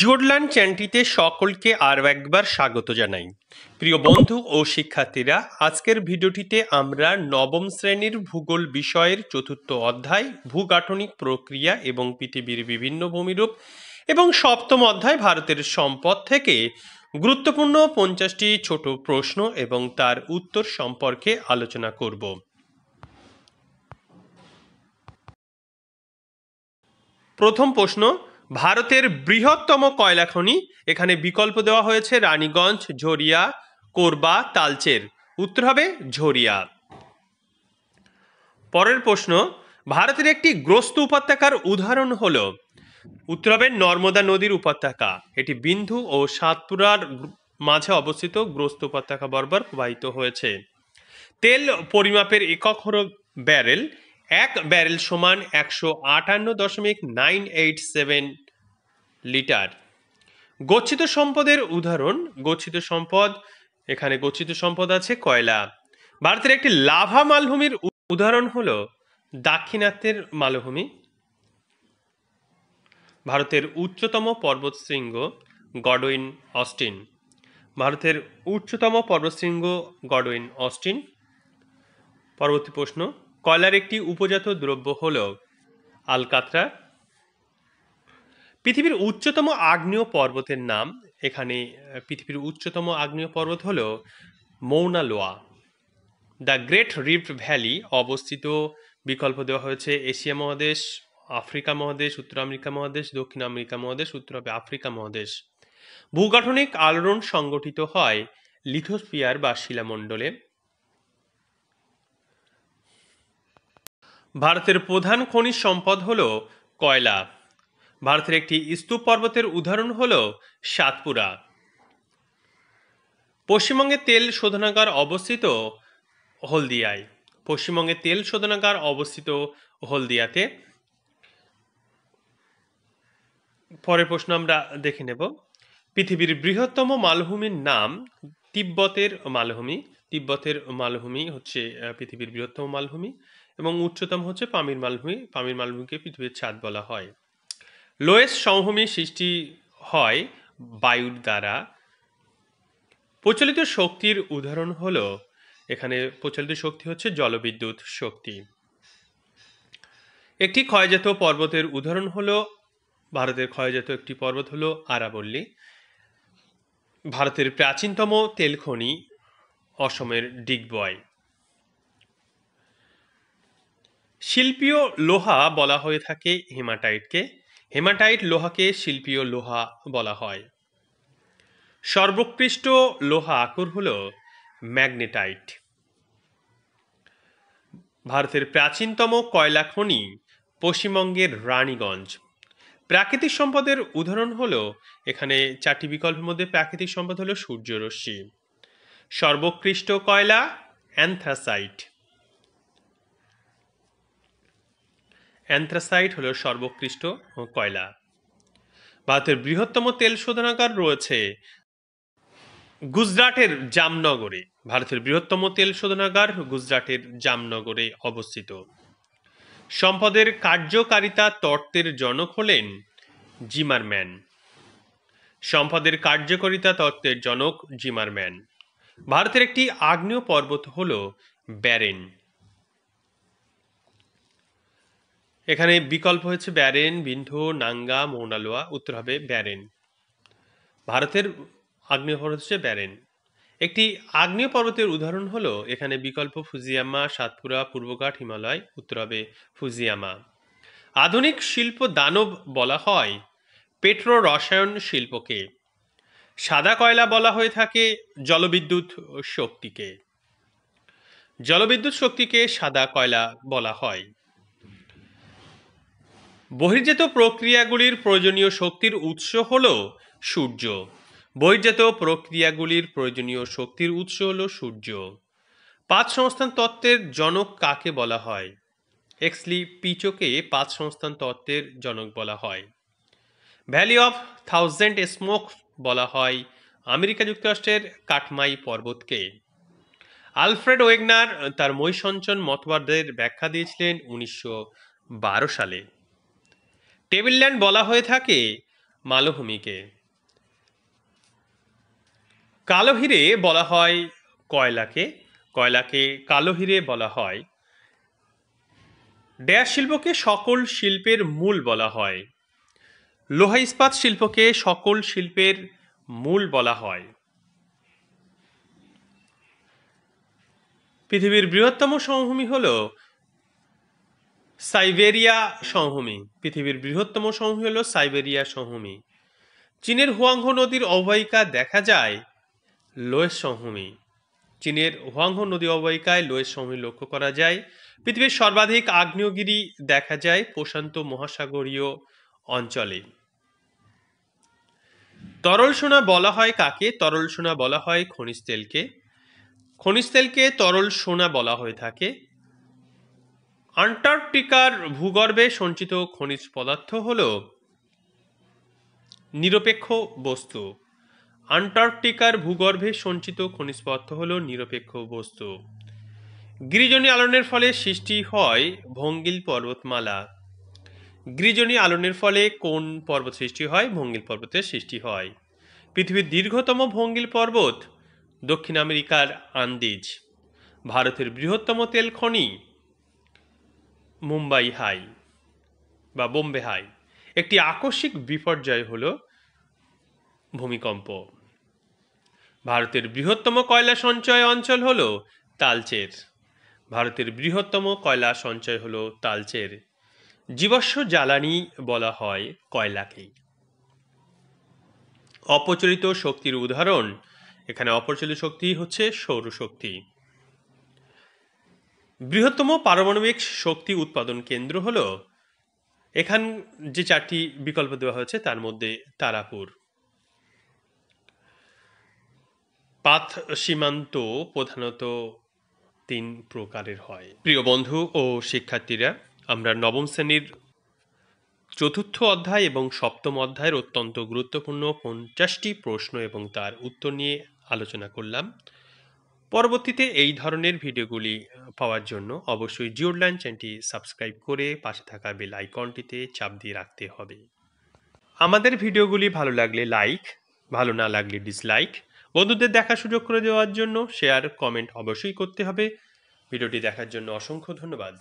জোরলান চ্যানটিতে সকলকে আরও একবার স্বাগত জানাই প্রিয় বন্ধু ও শিক্ষার্থীরা আজকের ভিডিওটিতে আমরা নবম শ্রেণীর ভূগোল বিষয়ের চতুর্থ অধ্যায় ভূগাঠনিক প্রক্রিয়া এবং পৃথিবীর বিভিন্ন ভূমিরূপ এবং সপ্তম অধ্যায় ভারতের সম্পদ থেকে গুরুত্বপূর্ণ পঞ্চাশটি ছোট প্রশ্ন এবং তার উত্তর সম্পর্কে আলোচনা করব প্রথম প্রশ্ন ভারতের বৃহত্তম কয়লা খনি এখানে বিকল্প দেওয়া হয়েছে রানীগঞ্জ ঝরিয়া কোরবা তালচের উত্তর হবে ঝরিয়া পরের প্রশ্ন ভারতের একটি গ্রস্ত উপত্যকার উদাহরণ হল উত্তর হবে নর্মদা নদীর উপত্যকা এটি বিন্ধু ও সাতপুরার মাঝে অবস্থিত গ্রস্ত উপত্যকা বরাবর প্রবাহিত হয়েছে তেল পরিমাপের একক হল ব্যারেল এক ব্যারেল সমান একশো আটান্ন দশমিক নাইন এইট সেভেন লিটার গচ্ছিত সম্পদের উদাহরণ গচ্ছিত সম্পদ এখানে গচ্ছিত সম্পদ আছে কয়লা ভারতের একটি লাভা মালভূমির উদাহরণ হল দাক্ষিণাত্যের মালভূমি ভারতের উচ্চতম পর্বতশৃঙ্গ গডউইন অস্টিন ভারতের উচ্চতম পর্বতশৃঙ্গ গডউইন অস্টিন পরবর্তী প্রশ্ন কয়লার একটি উপজাত দ্রব্য হল আলকাতরা পৃথিবীর উচ্চতম আগ্নেয় পর্বতের নাম এখানে পৃথিবীর উচ্চতম আগ্নেয় পর্বত হল Mauna Loa the Great Rift Valley অবস্থিত বিকল্প দেওয়া হয়েছে এশিয়া মহাদেশ আফ্রিকা মহাদেশ উত্তর আমেরিকা মহাদেশ দক্ষিণ আমেরিকা মহাদেশ উত্তর আফ্রিকা মহাদেশ ভূগাঠনিক আলোড়ন সংগঠিত হয় লিথোস্ফিয়ার বা শিলামণ্ডলে ভারতের প্রধান খনিজ সম্পদ হল কয়লা ভারতের একটি স্তূপ পর্বতের উদাহরণ হল সাতপুরা পশ্চিমবঙ্গে তেল শোধনাগার অবস্থিত হলদিয়ায় পশ্চিমবঙ্গে তেল শোধনাগার অবস্থিত হলদিয়াতে পরের প্রশ্ন আমরা দেখে নেব পৃথিবীর বৃহত্তম মালভূমির নাম তিব্বতের মালভূমি তিব্বতের মালভূমি হচ্ছে পৃথিবীর বৃহত্তম মালভূমি এবং উচ্চতম হচ্ছে পামির মালভূমি পামির মালভূমিকে পৃথিবীর ছাদ বলা হয় লোয়েস্ট সমভূমি সৃষ্টি হয় বায়ুর দ্বারা প্রচলিত শক্তির উদাহরণ হল এখানে প্রচলিত শক্তি হচ্ছে জলবিদ্যুৎ শক্তি একটি ক্ষয়জাত পর্বতের উদাহরণ হল ভারতের ক্ষয়জাত একটি পর্বত হল আরাবল্লী ভারতের প্রাচীনতম তেলখনি অসমের ডিগবয় শিল্পীয় লোহা বলা হয়ে থাকে হেমাটাইটকে হেমাটাইট লোহাকে শিল্পীয় লোহা বলা হয় সর্বোৎকৃষ্ট লোহা আকর হল ম্যাগনেটাইট ভারতের প্রাচীনতম কয়লা খনি পশ্চিমবঙ্গের রানীগঞ্জ প্রাকৃতিক সম্পদের উদাহরণ হল এখানে চারটি বিকল্পের মধ্যে প্রাকৃতিক সম্পদ হল সূর্যরশ্মি সর্বোৎকৃষ্ট কয়লা অ্যান্থ্রাসাইট অ্যান্থ্রাসাইট হল সর্বোৎকৃষ্ট কয়লা ভারতের বৃহত্তম তেল শোধনাগার রয়েছে গুজরাটের জামনগরে ভারতের বৃহত্তম তেল শোধনাগার গুজরাটের জামনগরে অবস্থিত সম্পদের কার্যকারিতা তত্ত্বের জনক হলেন জিমারম্যান সম্পদের কার্যকারিতা তত্ত্বের জনক জিমারম্যান ভারতের একটি আগ্নেয় পর্বত হল ব্যারেন এখানে বিকল্প হচ্ছে ব্যারেন বিন্ধু নাঙ্গা মৌনালোয়া উত্তর হবে ব্যারেন ভারতের আগ্নেয় পর্বত হচ্ছে ব্যারেন একটি আগ্নেয় পর্বতের উদাহরণ হলো এখানে বিকল্প ফুজিয়ামা সাতপুরা পূর্বঘাট হিমালয় উত্তর হবে ফুজিয়ামা আধুনিক শিল্প দানব বলা হয় পেট্রো রসায়ন শিল্পকে সাদা কয়লা বলা হয়ে থাকে জলবিদ্যুৎ শক্তিকে জলবিদ্যুৎ শক্তিকে সাদা কয়লা বলা হয় বহির্জাত প্রক্রিয়াগুলির প্রয়োজনীয় শক্তির উৎস হল সূর্য বহির্জাত প্রক্রিয়াগুলির প্রয়োজনীয় শক্তির উৎস হল সূর্য পাঁচ সংস্থান তত্ত্বের জনক কাকে বলা হয় এক্সলি পিচোকে পাঁচ সংস্থান তত্ত্বের জনক বলা হয় ভ্যালি অফ থাউজেন্ড স্মোক বলা হয় আমেরিকা যুক্তরাষ্ট্রের কাটমাই পর্বতকে আলফ্রেড ওয়েগনার তার সঞ্চন মতবাদের ব্যাখ্যা দিয়েছিলেন উনিশশো সালে টেবিল ল্যান্ড বলা হয়ে থাকে মালভূমিকে কালো হিরে বলা হয় কয়লাকে কয়লাকে কালো হিরে বলা হয় ড্যাশ শিল্পকে সকল শিল্পের মূল বলা হয় লোহা ইস্পাত শিল্পকে সকল শিল্পের মূল বলা হয় পৃথিবীর বৃহত্তম সমভূমি হল সাইবেরিয়া সমভূমি পৃথিবীর বৃহত্তম সমভূমি হল সাইবেরিয়া সমভূমি চীনের হুয়াংহো নদীর অববাহিকা দেখা যায় লোয়েস সমভূমি চীনের হুয়াংহো নদী অববাহিকায় লোয়েস সমভূমি লক্ষ্য করা যায় পৃথিবীর সর্বাধিক আগ্নেয়গিরি দেখা যায় প্রশান্ত মহাসাগরীয় অঞ্চলে তরল সোনা বলা হয় কাকে তরল সোনা বলা হয় খনিজ তেলকে খনিজ তেলকে তরল সোনা বলা হয়ে থাকে আন্টার্কটিকার ভূগর্ভে সঞ্চিত খনিজ পদার্থ হল নিরপেক্ষ বস্তু আন্টার্কটিকার ভূগর্ভে সঞ্চিত খনিজ পদার্থ হল নিরপেক্ষ বস্তু গিরিজনী আলোনের ফলে সৃষ্টি হয় ভঙ্গিল পর্বতমালা গিরিজনী আলোনের ফলে কোন পর্বত সৃষ্টি হয় ভঙ্গিল পর্বতের সৃষ্টি হয় পৃথিবীর দীর্ঘতম ভঙ্গিল পর্বত দক্ষিণ আমেরিকার আন্দিজ ভারতের বৃহত্তম তেল খনি মুম্বাই হাই বা বোম্বে হাই একটি আকস্মিক বিপর্যয় হল ভূমিকম্প ভারতের বৃহত্তম কয়লা সঞ্চয় অঞ্চল হল তালচের ভারতের বৃহত্তম কয়লা সঞ্চয় হল তালচের জীবাশ্ম জ্বালানি বলা হয় কয়লাকেই অপচলিত শক্তির উদাহরণ এখানে অপচলিত শক্তি হচ্ছে সৌরশক্তি বৃহত্তম পারমাণবিক শক্তি উৎপাদন কেন্দ্র হল এখান যে চারটি বিকল্প দেওয়া হয়েছে তার মধ্যে তারাপুর পাথ সীমান্ত প্রধানত তিন প্রকারের হয় প্রিয় বন্ধু ও শিক্ষার্থীরা আমরা নবম শ্রেণীর চতুর্থ অধ্যায় এবং সপ্তম অধ্যায়ের অত্যন্ত গুরুত্বপূর্ণ পঞ্চাশটি প্রশ্ন এবং তার উত্তর নিয়ে আলোচনা করলাম পরবর্তীতে এই ধরনের ভিডিওগুলি পাওয়ার জন্য অবশ্যই জিওরল্যান্ড চ্যানেলটি সাবস্ক্রাইব করে পাশে থাকা বেল আইকনটিতে চাপ দিয়ে রাখতে হবে আমাদের ভিডিওগুলি ভালো লাগলে লাইক ভালো না লাগলে ডিসলাইক বন্ধুদের দেখা সুযোগ করে দেওয়ার জন্য শেয়ার কমেন্ট অবশ্যই করতে হবে ভিডিওটি দেখার জন্য অসংখ্য ধন্যবাদ